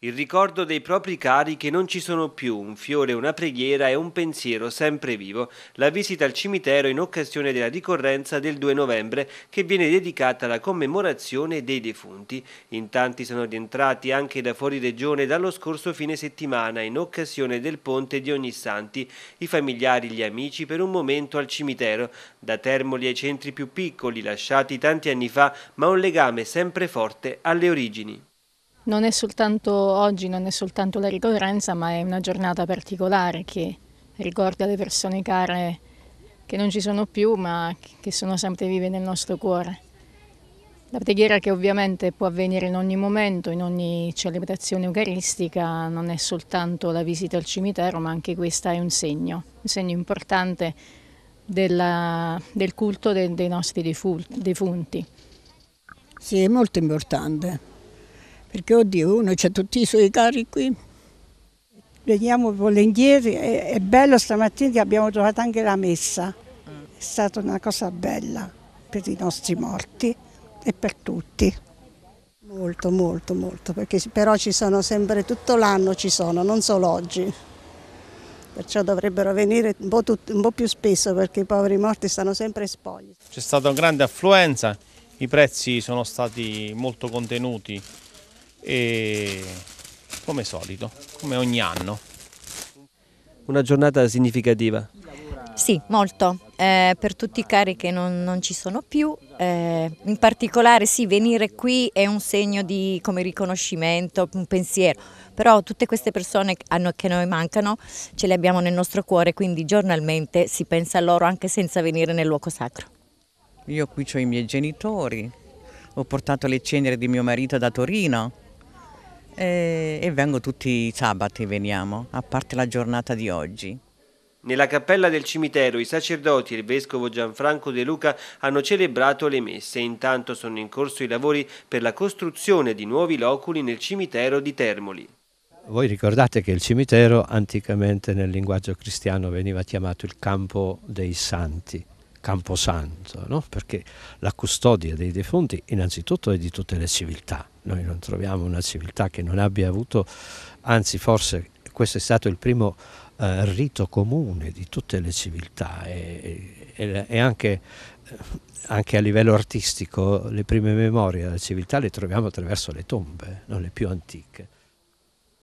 Il ricordo dei propri cari che non ci sono più, un fiore, una preghiera e un pensiero sempre vivo, la visita al cimitero in occasione della ricorrenza del 2 novembre che viene dedicata alla commemorazione dei defunti. In tanti sono rientrati anche da fuori regione dallo scorso fine settimana in occasione del ponte di Ognissanti, i familiari, gli amici per un momento al cimitero, da Termoli ai centri più piccoli lasciati tanti anni fa, ma un legame sempre forte alle origini. Non è soltanto oggi, non è soltanto la ricorrenza, ma è una giornata particolare che ricorda le persone care che non ci sono più, ma che sono sempre vive nel nostro cuore. La preghiera che ovviamente può avvenire in ogni momento, in ogni celebrazione eucaristica, non è soltanto la visita al cimitero, ma anche questa è un segno, un segno importante della, del culto de, dei nostri defunti. Sì, è molto importante perché oddio uno c'ha tutti i suoi cari qui. Veniamo volentieri, è, è bello stamattina che abbiamo trovato anche la messa, ah. è stata una cosa bella per i nostri morti e per tutti. Molto, molto, molto, perché però ci sono sempre, tutto l'anno ci sono, non solo oggi. Perciò dovrebbero venire un po, tut, un po più spesso perché i poveri morti stanno sempre spogli. C'è stata una grande affluenza, i prezzi sono stati molto contenuti, e come solito, come ogni anno. Una giornata significativa? Sì, molto. Eh, per tutti i cari che non, non ci sono più, eh, in particolare sì, venire qui è un segno di come riconoscimento, un pensiero, però tutte queste persone che a noi mancano ce le abbiamo nel nostro cuore, quindi giornalmente si pensa a loro anche senza venire nel luogo sacro. Io qui ho i miei genitori, ho portato le ceneri di mio marito da Torino, e, e vengo tutti i sabati, veniamo, a parte la giornata di oggi. Nella cappella del cimitero i sacerdoti e il vescovo Gianfranco De Luca hanno celebrato le messe, intanto sono in corso i lavori per la costruzione di nuovi loculi nel cimitero di Termoli. Voi ricordate che il cimitero anticamente nel linguaggio cristiano veniva chiamato il campo dei santi, campo santo, no? perché la custodia dei defunti innanzitutto è di tutte le civiltà, noi non troviamo una civiltà che non abbia avuto, anzi forse questo è stato il primo eh, rito comune di tutte le civiltà e, e, e anche, eh, anche, a livello artistico le prime memorie della civiltà le troviamo attraverso le tombe, non le più antiche.